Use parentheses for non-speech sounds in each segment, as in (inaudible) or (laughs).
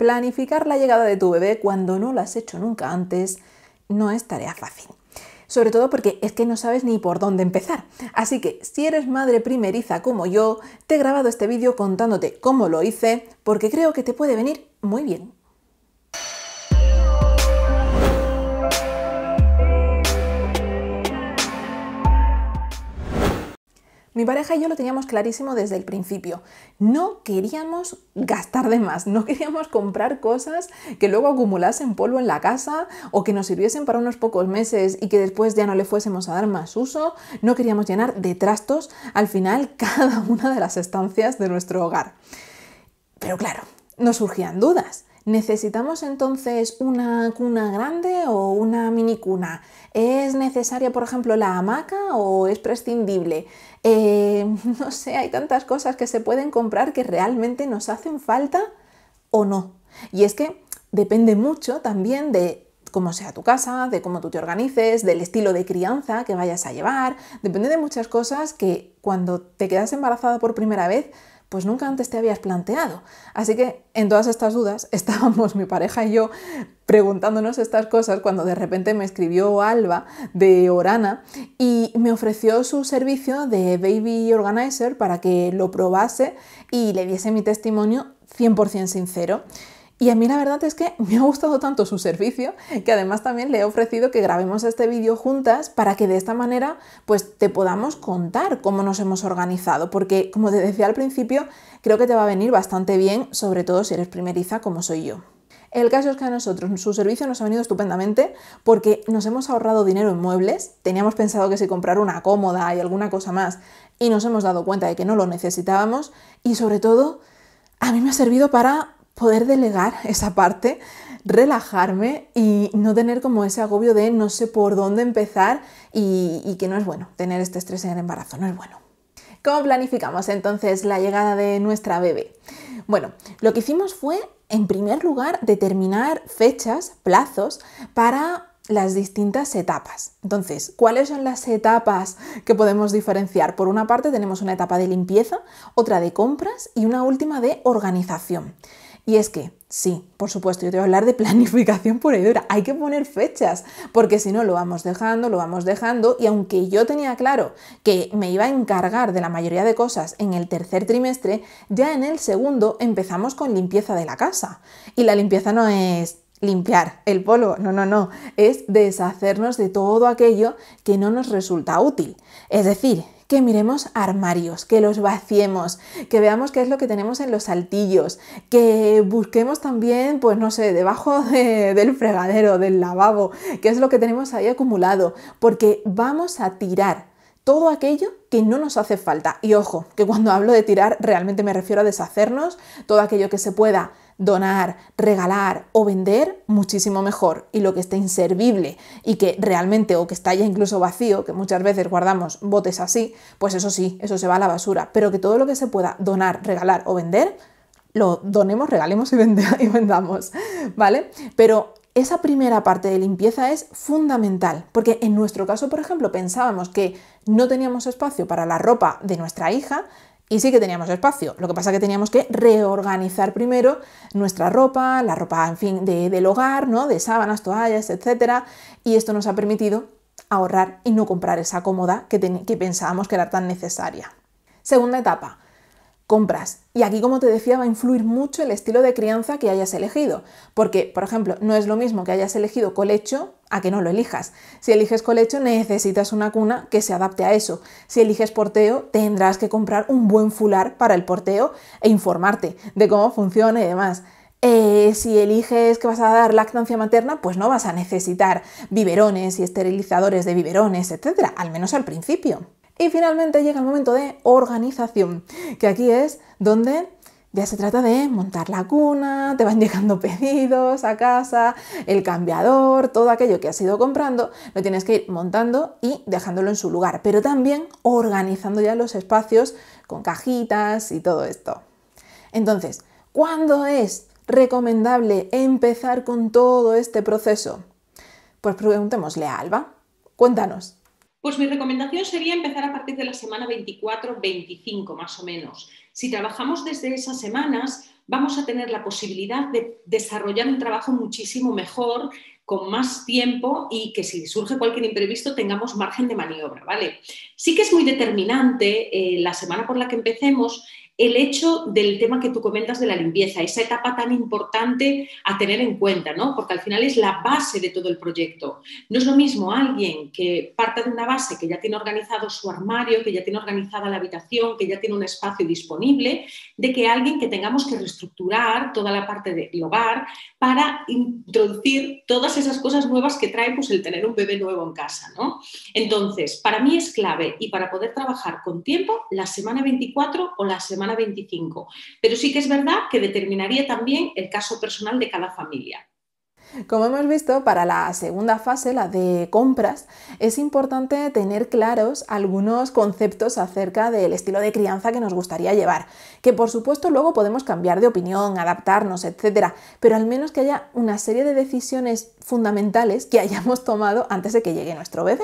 Planificar la llegada de tu bebé cuando no lo has hecho nunca antes no es tarea fácil. Sobre todo porque es que no sabes ni por dónde empezar. Así que si eres madre primeriza como yo, te he grabado este vídeo contándote cómo lo hice porque creo que te puede venir muy bien. Mi pareja y yo lo teníamos clarísimo desde el principio. No queríamos gastar de más, no queríamos comprar cosas que luego acumulasen polvo en la casa o que nos sirviesen para unos pocos meses y que después ya no le fuésemos a dar más uso. No queríamos llenar de trastos al final (laughs) cada una de las estancias de nuestro hogar. Pero claro, nos surgían dudas. ¿Necesitamos entonces una cuna grande o una mini cuna? ¿Es necesaria, por ejemplo, la hamaca o es prescindible? Eh, (laughs) no sé, hay tantas cosas que se pueden comprar que realmente nos hacen falta o no. Y es que depende mucho también de cómo sea tu casa, de cómo tú te organices, del estilo de crianza que vayas a llevar. Depende de muchas cosas que cuando te quedas embarazada por primera vez pues nunca antes te habías planteado. Así que en todas estas dudas (laughs) estábamos mi pareja y yo preguntándonos estas cosas cuando de repente me escribió Alba de Orana y me ofreció su servicio de Baby Organizer para que lo probase y le diese mi testimonio 100% sincero. Y a mí la verdad es que (laughs) me ha gustado tanto su servicio que además también le he ofrecido que grabemos este vídeo juntas para que de esta manera pues te podamos contar cómo nos hemos organizado, porque como te decía al principio, creo que te va a venir bastante bien, sobre todo si eres primeriza como soy yo. El caso es que a nosotros su servicio nos ha venido estupendamente porque nos hemos ahorrado dinero en muebles, teníamos pensado que si comprar una cómoda y alguna cosa más y nos hemos dado cuenta de que no lo necesitábamos y sobre todo a mí me ha servido para poder delegar esa parte, relajarme y no tener como ese agobio de no sé por dónde empezar y, que no es bueno tener este estrés en el embarazo, no es bueno. ¿Cómo planificamos entonces la llegada de nuestra bebé? Bueno, lo que hicimos fue, en primer lugar, determinar fechas, plazos para las distintas etapas. Entonces, ¿cuáles son las etapas que podemos diferenciar? Por una parte tenemos una etapa de limpieza, otra de compras y una última de organización. Y es que, sí, por supuesto, yo te voy a hablar de planificación por ahí, Hay que poner fechas, porque si no lo vamos dejando, lo vamos dejando. Y aunque yo tenía claro que me iba a encargar de la mayoría de cosas en el tercer trimestre, ya en el segundo empezamos con limpieza de la casa. Y la limpieza no es limpiar el polvo, no, no, no, es deshacernos de todo aquello que no nos resulta útil. Es decir, que miremos armarios, que los vaciemos, que veamos qué es lo que tenemos en los saltillos, que busquemos también, pues no sé, debajo (laughs) del fregadero, del lavabo, qué es lo que tenemos ahí acumulado, porque vamos a tirar todo aquello que no nos hace falta. Y ojo, que cuando hablo de tirar realmente me refiero a deshacernos, todo aquello que se pueda donar, regalar o vender, muchísimo mejor. Y lo que esté inservible y que realmente o que está ya incluso vacío, que muchas veces guardamos botes así, pues eso sí, eso se va a la basura. Pero que todo lo que se pueda donar, regalar o vender, lo donemos, regalemos y, (laughs) y vendamos, ¿vale? Pero esa primera parte de limpieza es fundamental, porque en nuestro caso, por ejemplo, pensábamos que no teníamos espacio para la ropa de nuestra hija y sí que teníamos espacio, lo que pasa es que teníamos que reorganizar primero nuestra ropa, la ropa, en fin, del hogar, ¿no? De sábanas, toallas, etc. Y esto nos ha permitido ahorrar y no comprar esa cómoda que pensábamos que era tan necesaria. Segunda etapa, compras. Y aquí, como te decía, va a influir mucho el estilo de crianza que hayas elegido. Porque, por ejemplo, no es lo mismo que hayas elegido colecho a que no lo elijas. Si eliges colecho, necesitas una cuna que se adapte a eso. Si eliges porteo, tendrás que comprar un buen fular para el porteo e informarte de cómo funciona y demás. Eh, si eliges que vas a dar lactancia materna, pues no vas a necesitar biberones y esterilizadores de biberones, etcétera Al menos al principio. Y finalmente llega el momento de organización, que aquí es donde ya se trata de montar la cuna, te van (laughs) llegando pedidos a casa, el cambiador, todo aquello que has ido comprando, lo tienes que ir montando y dejándolo en su lugar, pero también organizando ya los espacios con cajitas y todo esto. Entonces, ¿cuándo es recomendable empezar con todo este proceso? Pues preguntémosle a Alba. Cuéntanos. Pues mi recomendación sería empezar a partir de la semana 24-25 más o menos. Si trabajamos desde esas semanas, vamos a tener la posibilidad de desarrollar un trabajo muchísimo mejor, con más tiempo y que si surge cualquier imprevisto tengamos margen de maniobra, ¿vale? Sí que es muy determinante eh, la semana por la que empecemos el hecho del tema que tú comentas de la limpieza, esa etapa tan importante a tener en cuenta, ¿no? Porque al final es la base de todo el proyecto. No es lo mismo alguien que parta de una base, que ya tiene organizado su armario, que ya tiene organizada la habitación, que ya tiene un espacio disponible, de que alguien que tengamos que reestructurar toda la parte del hogar para introducir todas esas cosas nuevas que trae pues, el tener un bebé nuevo en casa, ¿no? Entonces, para mí es clave y para poder trabajar con tiempo la semana 24 o la semana 25. Pero sí que es verdad que determinaría también el caso personal de cada familia. Como hemos visto, para la segunda fase, la de compras, es importante tener claros algunos conceptos acerca del estilo de crianza que nos gustaría llevar, que por supuesto luego podemos cambiar de opinión, adaptarnos, etc. Pero al menos que haya una serie de decisiones fundamentales que hayamos tomado antes de que llegue nuestro bebé.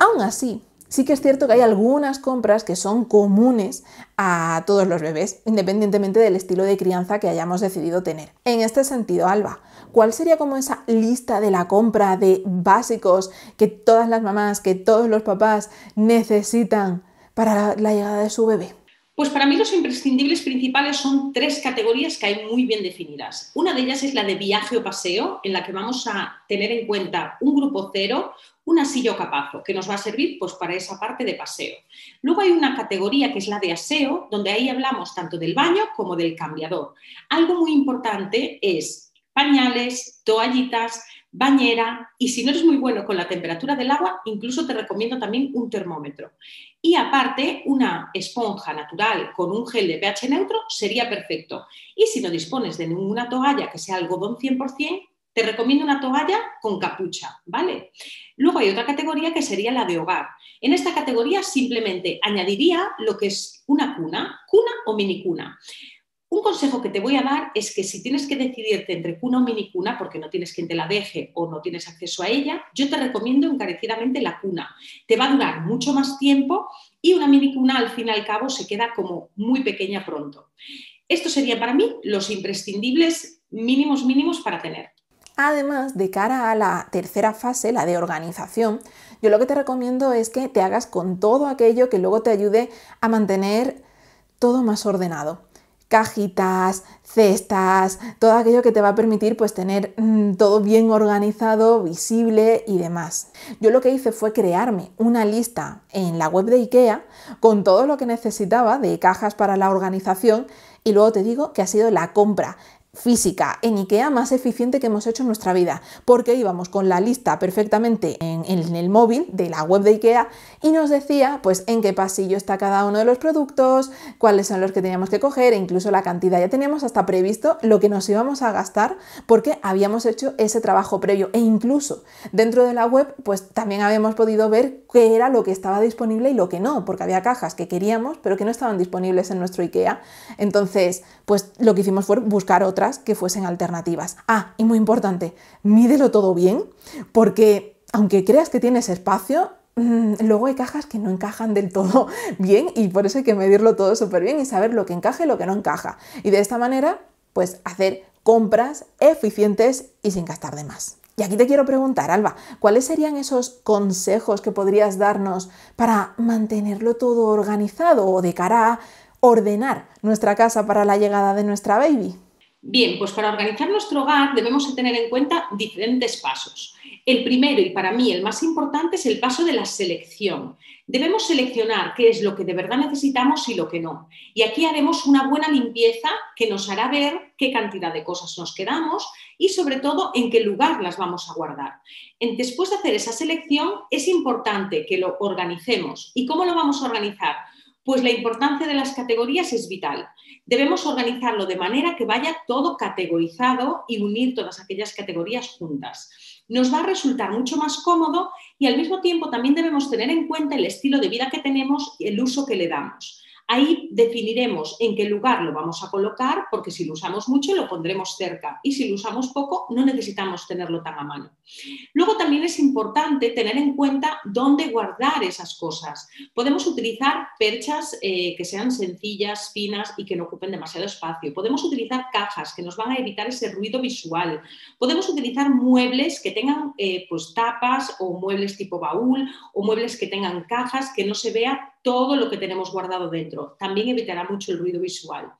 Aún así, Sí que es cierto que hay algunas compras que son comunes a todos los bebés, independientemente del estilo de crianza que hayamos decidido tener. En este sentido, Alba, ¿cuál sería como esa lista de la compra de básicos que todas las mamás, que todos los papás necesitan para la llegada de su bebé? Pues para mí los imprescindibles principales son tres categorías que hay muy bien definidas. Una de ellas es la de viaje o paseo, en la que vamos a tener en cuenta un grupo cero, un asillo capazo, que nos va a servir pues, para esa parte de paseo. Luego hay una categoría que es la de aseo, donde ahí hablamos tanto del baño como del cambiador. Algo muy importante es pañales, toallitas, bañera y si no eres muy bueno con la temperatura del agua, incluso te recomiendo también un termómetro. Y aparte, una esponja natural con un gel de pH neutro sería perfecto. Y si no dispones de ninguna toalla que sea algodón 100%, te recomiendo una toalla con capucha, ¿vale? Luego hay otra categoría que sería la de hogar. En esta categoría simplemente añadiría lo que es una cuna, cuna o mini cuna un consejo que te voy a dar es que si tienes que decidirte entre cuna o minicuna, porque no tienes quien te la deje o no tienes acceso a ella, yo te recomiendo encarecidamente la cuna. Te va a durar mucho más tiempo y una mini cuna al fin y al cabo se queda como muy pequeña pronto. Estos serían para mí los imprescindibles mínimos mínimos para tener. Además, de cara a la tercera fase, la de organización, yo lo que te recomiendo es que te hagas con todo aquello que luego te ayude a mantener todo más ordenado cajitas, cestas, todo aquello que te va a permitir pues tener mm, todo bien organizado, visible y demás. Yo lo que hice fue crearme una lista en la web de IKEA con todo lo que necesitaba de cajas para la organización y luego te digo que ha sido la compra física en IKEA más eficiente que hemos hecho en nuestra vida, porque íbamos con la lista perfectamente en, el móvil de la web de IKEA y nos decía pues en qué pasillo está cada uno de los productos, cuáles son los que teníamos que coger e incluso la cantidad. Ya teníamos hasta previsto lo que nos íbamos a gastar porque habíamos hecho ese trabajo previo e incluso dentro de la web pues también habíamos podido ver qué era lo que estaba disponible y lo que no, porque había cajas que queríamos pero que no estaban disponibles en nuestro IKEA. Entonces pues lo que hicimos fue buscar otra que fuesen alternativas. Ah, y muy importante, mídelo todo bien, porque aunque creas que tienes espacio, mm, luego hay cajas que no encajan del todo (laughs) bien y por eso hay que medirlo todo súper bien y saber lo que encaja y lo que no encaja. Y de esta manera, pues hacer compras eficientes y sin gastar de más. Y aquí te quiero preguntar, Alba, ¿cuáles serían esos consejos que podrías darnos para mantenerlo todo organizado o de cara a ordenar nuestra casa para la llegada de nuestra baby? Bien, pues para organizar nuestro hogar debemos tener en cuenta diferentes pasos. El primero y para mí el más importante es el paso de la selección. Debemos seleccionar qué es lo que de verdad necesitamos y lo que no. Y aquí haremos una buena limpieza que nos hará ver qué cantidad de cosas nos quedamos y sobre todo en qué lugar las vamos a guardar. Después de hacer esa selección es importante que lo organicemos. ¿Y cómo lo vamos a organizar? pues la importancia de las categorías es vital. Debemos organizarlo de manera que vaya todo categorizado y unir todas aquellas categorías juntas. Nos va a resultar mucho más cómodo y al mismo tiempo también debemos tener en cuenta el estilo de vida que tenemos y el uso que le damos. Ahí definiremos en qué lugar lo vamos a colocar, porque si lo usamos mucho lo pondremos cerca y si lo usamos poco no necesitamos tenerlo tan a mano. Luego también es importante tener en cuenta dónde guardar esas cosas. Podemos utilizar perchas eh, que sean sencillas, finas y que no ocupen demasiado espacio. Podemos utilizar cajas que nos van a evitar ese ruido visual. Podemos utilizar muebles que tengan eh, pues, tapas o muebles tipo baúl o muebles que tengan cajas que no se vea todo lo que tenemos guardado dentro. También evitará mucho el ruido visual.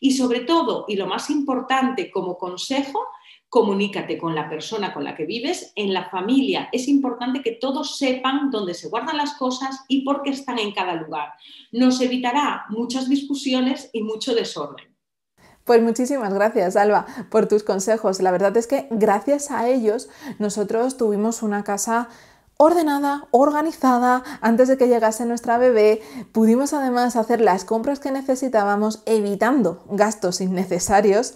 Y sobre todo, y lo más importante como consejo, comunícate con la persona con la que vives, en la familia. Es importante que todos sepan dónde se guardan las cosas y por qué están en cada lugar. Nos evitará muchas discusiones y mucho desorden. Pues muchísimas gracias, Alba, por tus consejos. La verdad es que gracias a ellos nosotros tuvimos una casa ordenada, organizada, antes de que llegase nuestra bebé. Pudimos además hacer las compras que necesitábamos evitando gastos innecesarios.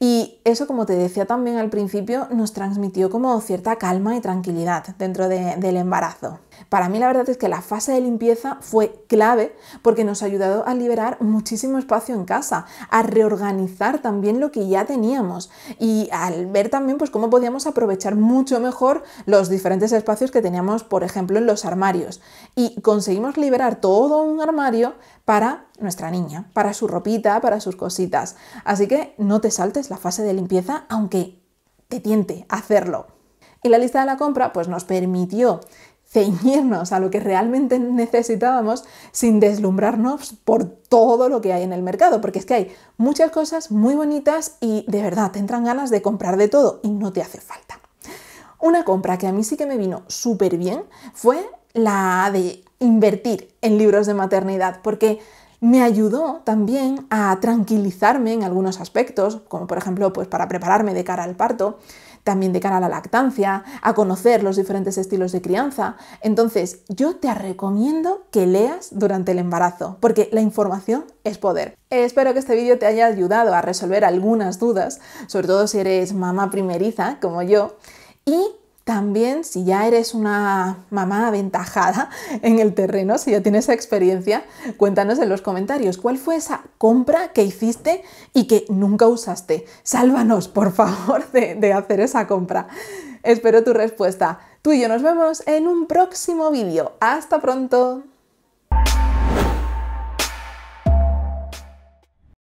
Y eso, como te decía también al principio, nos transmitió como cierta calma y tranquilidad dentro del embarazo. Para mí la verdad es que la fase de limpieza fue clave porque nos ha ayudado a liberar muchísimo espacio en casa, a reorganizar también lo que ya teníamos y al ver también pues cómo podíamos aprovechar mucho mejor los diferentes espacios que teníamos, por ejemplo, en los armarios y conseguimos liberar todo un armario para nuestra niña, para su ropita, para sus cositas. Así que no te saltes la fase de limpieza aunque te tiente hacerlo. Y la lista de la compra pues nos permitió ceñirnos a lo que realmente necesitábamos sin deslumbrarnos por todo lo que hay en el mercado, porque es que hay muchas cosas muy bonitas y de verdad te entran ganas de comprar de todo y no te hace falta. Una compra que a mí sí que me vino súper bien fue la de invertir en libros de maternidad, porque me ayudó también a tranquilizarme en algunos aspectos, como por ejemplo pues para prepararme de cara al parto, también de cara a la lactancia, a conocer los diferentes estilos de crianza. Entonces, yo te recomiendo que leas durante el embarazo, porque la información es poder. Espero que este vídeo te haya ayudado a resolver algunas dudas, sobre todo si eres mamá primeriza como yo, y también si ya eres una mamá aventajada (laughs) en el terreno, si ya tienes experiencia, cuéntanos en los comentarios cuál fue esa compra que hiciste y que nunca usaste. Sálvanos, por favor, (laughs) de, hacer esa compra. Espero tu respuesta. Tú y yo nos vemos en un próximo vídeo. Hasta pronto.